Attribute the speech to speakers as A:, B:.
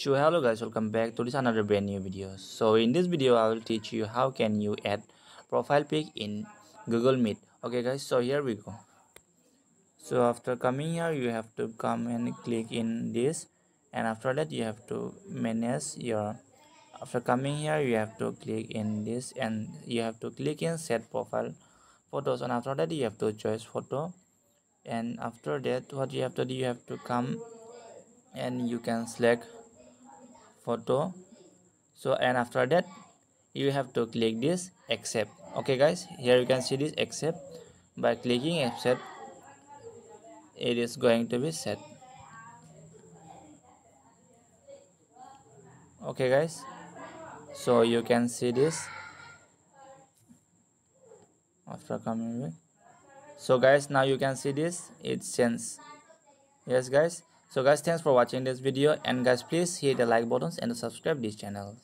A: so hello guys welcome back to this another brand new video so in this video i will teach you how can you add profile pic in google meet okay guys so here we go so after coming here you have to come and click in this and after that you have to manage your after coming here you have to click in this and you have to click in set profile photos and after that you have to choose photo and after that what you have to do you have to come and you can select photo so and after that you have to click this accept okay guys here you can see this accept by clicking accept it is going to be set okay guys so you can see this after coming so guys now you can see this it sends yes guys so guys thanks for watching this video and guys please hit the like buttons and subscribe this channel